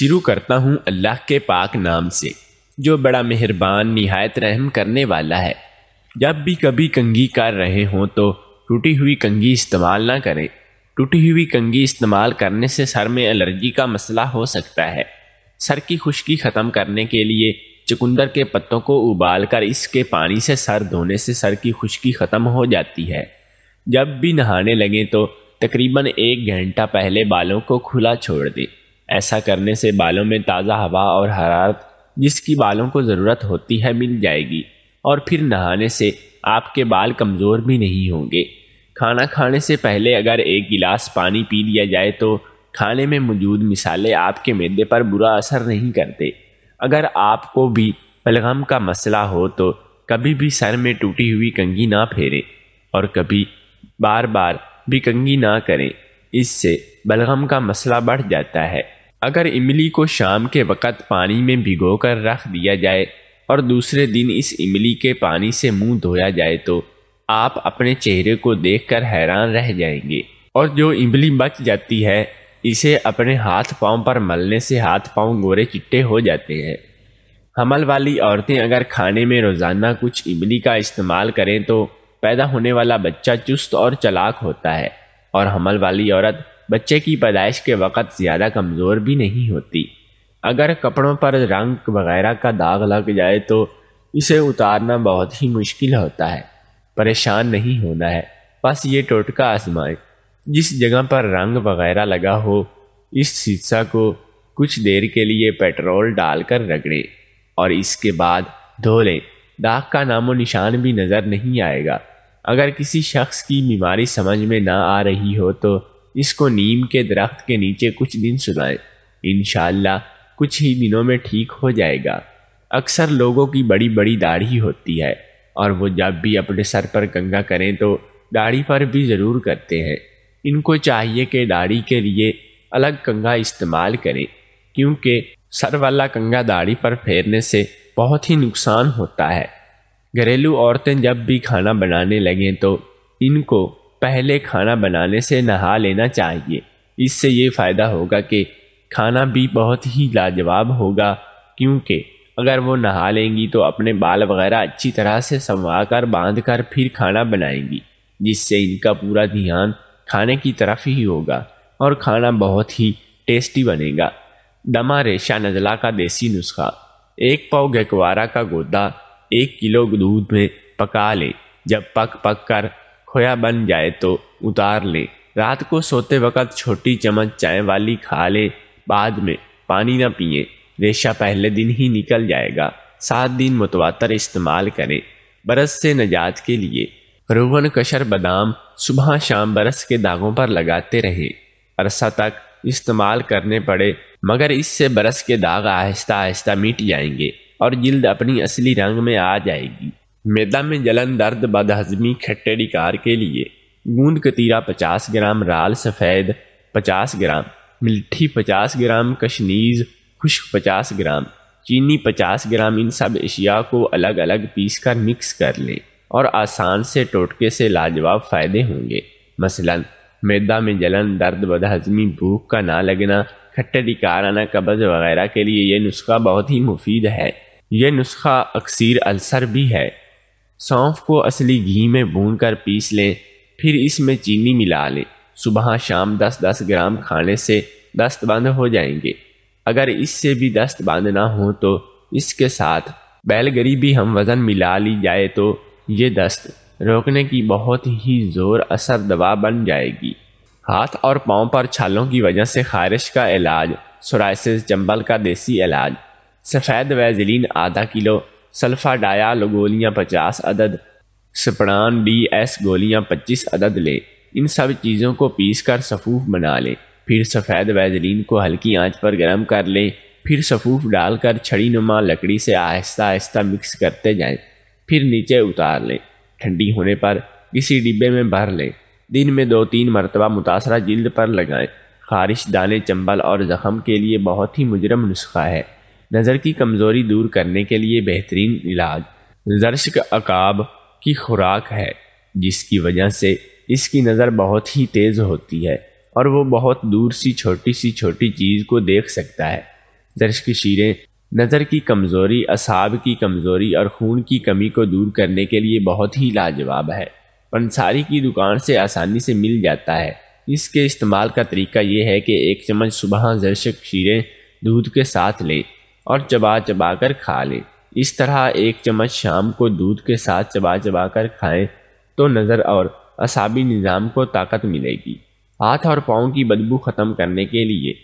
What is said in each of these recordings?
शुरू करता हूँ अल्लाह के पाक नाम से जो बड़ा मेहरबान नहायत रहम करने वाला है जब भी कभी कंगी कर रहे हों तो टूटी हुई कंगी इस्तेमाल ना करें टूटी हुई कंगी इस्तेमाल करने से सर में एलर्जी का मसला हो सकता है सर की खुश्की ख़त्म करने के लिए चुकंदर के पत्तों को उबाल कर इसके पानी से सर धोने से सर की खुश्की ख़त्म हो जाती है जब भी नहाने लगें तो तकरीबन एक घंटा पहले बालों को खुला छोड़ दें ऐसा करने से बालों में ताज़ा हवा और हरारत जिसकी बालों को ज़रूरत होती है मिल जाएगी और फिर नहाने से आपके बाल कमज़ोर भी नहीं होंगे खाना खाने से पहले अगर एक गिलास पानी पी लिया जाए तो खाने में मौजूद मिसाले आपके मैदे पर बुरा असर नहीं करते अगर आपको भी बलगम का मसला हो तो कभी भी सर में टूटी हुई कंगी ना फेरें और कभी बार बार भी कंगी ना करें इससे बलगम का मसला बढ़ जाता है अगर इमली को शाम के वक़्त पानी में भिगोकर रख दिया जाए और दूसरे दिन इस इमली के पानी से मुंह धोया जाए तो आप अपने चेहरे को देखकर हैरान रह जाएंगे और जो इमली बच जाती है इसे अपने हाथ पांव पर मलने से हाथ पांव गोरे चिट्टे हो जाते हैं हमल वाली औरतें अगर खाने में रोज़ाना कुछ इमली का इस्तेमाल करें तो पैदा होने वाला बच्चा चुस्त और चलाक होता है और हमल वाली औरत बच्चे की पैदाइश के वक़्त ज़्यादा कमज़ोर भी नहीं होती अगर कपड़ों पर रंग वगैरह का दाग लग जाए तो इसे उतारना बहुत ही मुश्किल होता है परेशान नहीं होना है बस ये टोटका आजमाएं जिस जगह पर रंग वगैरह लगा हो इस हिस्सा को कुछ देर के लिए पेट्रोल डालकर रगड़ें और इसके बाद धो लें दाग का नामो निशान भी नज़र नहीं आएगा अगर किसी शख्स की बीमारी समझ में ना आ रही हो तो इसको नीम के दरख्त के नीचे कुछ दिन सुनाए इन कुछ ही दिनों में ठीक हो जाएगा अक्सर लोगों की बड़ी बड़ी दाढ़ी होती है और वो जब भी अपने सर पर कंगा करें तो दाढ़ी पर भी ज़रूर करते हैं इनको चाहिए कि दाढ़ी के लिए अलग कंगा इस्तेमाल करें क्योंकि सर वाला कंगा दाढ़ी पर फेरने से बहुत ही नुकसान होता है घरेलू औरतें जब भी खाना बनाने लगें तो इनको पहले खाना बनाने से नहा लेना चाहिए इससे ये फ़ायदा होगा कि खाना भी बहुत ही लाजवाब होगा क्योंकि अगर वो नहा लेंगी तो अपने बाल वगैरह अच्छी तरह से संवा कर बांध कर फिर खाना बनाएंगी जिससे इनका पूरा ध्यान खाने की तरफ ही होगा और खाना बहुत ही टेस्टी बनेगा दमा रेशा नज़ला का देसी नुस्खा एक पाव गकवारा का गोदा एक किलो दूध में पका लें जब पक पक कर खोया बन जाए तो उतार ले रात को सोते वक्त छोटी चम्मच चाय वाली खा ले बाद में पानी ना पिए रेशा पहले दिन ही निकल जाएगा सात दिन मुतवातर इस्तेमाल करें बरस से नजात के लिए रोहन कशर बादाम सुबह शाम बरस के दागों पर लगाते रहे अरसा तक इस्तेमाल करने पड़े मगर इससे बरस के दाग आहिस्ता आहिस्ता मिट जाएंगे और जल्द अपनी असली रंग में आ जाएगी मैदा में जलन दर्द बदहजमी खट्टे डिकार के लिए गूंद कतीरा 50 ग्राम राल सफ़ेद 50 ग्राम मिल्ठी 50 ग्राम कशनीज़ खुश्क 50 ग्राम चीनी 50 ग्राम इन सब अशिया को अलग अलग पीस कर मिक्स कर लें और आसान से टोटके से लाजवाब फ़ायदे होंगे मसलन मैदा में जलन दर्द बदहजमी भूख का ना लगना खट्टे डिकार आना कब्ज़ वगैरह के लिए यह नुस्खा बहुत ही मुफीद है यह नुस्खा अक्सर अल्सर भी है सौंफ को असली घी में भून कर पीस लें फिर इसमें चीनी मिला लें सुबह शाम दस दस ग्राम खाने से दस्त बंद हो जाएंगे अगर इससे भी दस्त बंद ना हो तो इसके साथ बैलगरी भी हम वज़न मिला ली जाए तो ये दस्त रोकने की बहुत ही ज़ोर असर दवा बन जाएगी हाथ और पाँव पर छालों की वजह से खारिश का इलाज सोराइसिस जंबल का देसी इलाज सफ़ेद वैजलिन आधा किलो सल्फाडायाल गोलियां 50 अदद स्प्रान बी एस गोलियां 25 अदद लें इन सब चीज़ों को पीस कर सफूफ बना लें फिर सफ़ेद वैजलिन को हल्की आंच पर गर्म कर लें फिर सफूफ डालकर छड़ी नुमा लकड़ी से आहिस्ता आहिस्ता मिक्स करते जाएं फिर नीचे उतार लें ठंडी होने पर किसी डिब्बे में भर लें दिन में दो तीन मरतबा मुतासरा जिल्द पर लगाएं खारिश दाने चंबल और ज़ख़म के लिए बहुत ही मुजरम नुस्खा है नज़र की कमज़ोरी दूर करने के लिए बेहतरीन इलाज जर्शक अकाब की खुराक है जिसकी वजह से इसकी नज़र बहुत ही तेज़ होती है और वो बहुत दूर सी छोटी सी छोटी चीज़ को देख सकता है जर्श की शीरें नज़र की कमज़ोरी असाब की कमज़ोरी और खून की कमी को दूर करने के लिए बहुत ही लाजवाब है पंसारी की दुकान से आसानी से मिल जाता है इसके इस्तेमाल का तरीका यह है कि एक चम्मच सुबह जर्शक शीरें दूध के साथ लें और चबा चबा कर खा लें इस तरह एक चम्मच शाम को दूध के साथ चबा चबा कर खाएं तो नज़र और असाबी निज़ाम को ताकत मिलेगी हाथ और पाँव की बदबू ख़त्म करने के लिए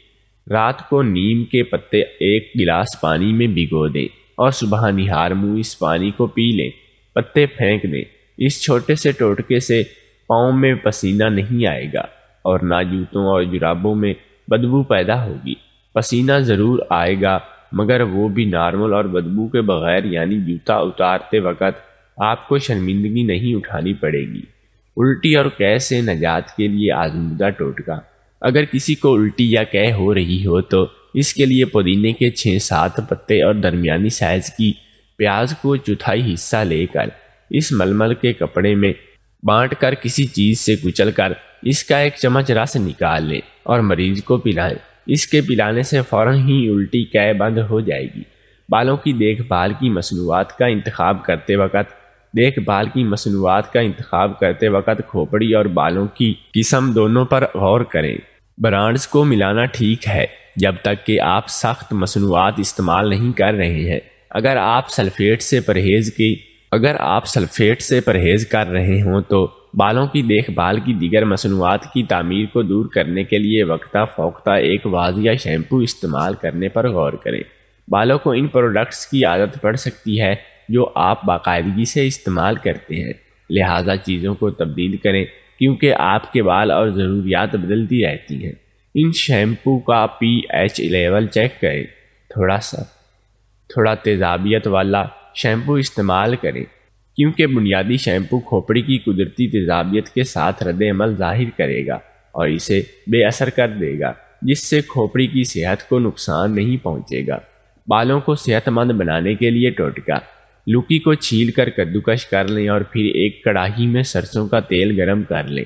रात को नीम के पत्ते एक गिलास पानी में भिगो दें और सुबह निहार मुँह इस पानी को पी लें पत्ते फेंक दें इस छोटे से टोटके से पाँव में पसीना नहीं आएगा और ना जूतों और जुराबों में बदबू पैदा होगी पसीना ज़रूर आएगा मगर वो भी नॉर्मल और बदबू के बगैर यानी जूता उतारते वक्त आपको शर्मिंदगी नहीं उठानी पड़ेगी उल्टी और कह से नजात के लिए आजमदा टोटका अगर किसी को उल्टी या कह हो रही हो तो इसके लिए पुदीने के छः सात पत्ते और दरमियानी साइज की प्याज को चौथाई हिस्सा लेकर इस मलमल के कपड़े में बांट कर किसी चीज़ से कुचल कर इसका एक चम्मच रस निकाल लें और मरीज को पिलाएं इसके पिलाने से फ़ौर ही उल्टी कै बंद हो जाएगी बालों की देखभाल की मसनूआत का इंतखब करते वक्त देखभाल की मसनूआत का इंतखब करते वक्त खोपड़ी और बालों की किस्म दोनों पर गौर करें ब्रांड्स को मिलाना ठीक है जब तक कि आप सख्त मसनूआत इस्तेमाल नहीं कर रहे हैं अगर आप सल्फेट से परहेज़ की अगर आप सल्फेट से परहेज़ कर रहे हों तो बालों की देखभाल की दीगर मसनूआत की तमीर को दूर करने के लिए वक्ता फ़ोकता एक वाजिया शैम्पू इस्तेमाल करने पर गौर करें बालों को इन प्रोडक्ट्स की आदत पड़ सकती है जो आप बाकायदगी से इस्तेमाल करते हैं लिहाजा चीज़ों को तब्दील करें क्योंकि आपके बाल और ज़रूरियात बदलती रहती हैं इन शैम्पू का पी एच लेवल चेक करें थोड़ा सा थोड़ा तेजाबियत वाला शैम्पू इस्तेमाल करें क्योंकि बुनियादी शैम्पू खोपड़ी की कुदरती तेजाबियत के साथ रद्दमल जाहिर करेगा और इसे बेअसर कर देगा जिससे खोपड़ी की सेहत को नुकसान नहीं पहुंचेगा बालों को सेहतमंद बनाने के लिए टोटका लुकी को छील कर कद्दूकश कर लें और फिर एक कड़ाही में सरसों का तेल गर्म कर लें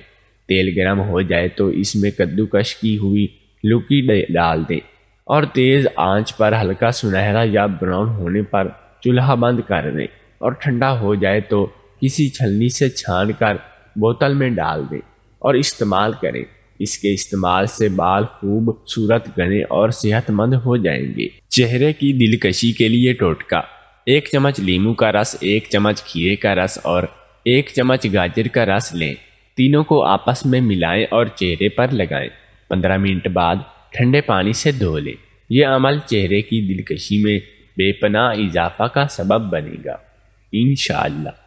तेल गर्म हो जाए तो इसमें कद्दूकश की हुई लुकी डाल दें और तेज़ आंच पर हल्का सुनहरा या ब्राउन होने पर चूल्हा बंद कर दें और ठंडा हो जाए तो किसी छलनी से छान कर बोतल में डाल दें और इस्तेमाल करें इसके इस्तेमाल से बाल खूब सूरत गने और सेहतमंद हो जाएंगे चेहरे की दिलकशी के लिए टोटका एक चम्मच लीमू का रस एक चम्मच खीरे का रस और एक चम्मच गाजर का रस लें तीनों को आपस में मिलाएं और चेहरे पर लगाएं पंद्रह मिनट बाद ठंडे पानी से धो लें यह अमल चेहरे की दिलकशी में बेपनाह इजाफा का सबब बनेगा Inshallah.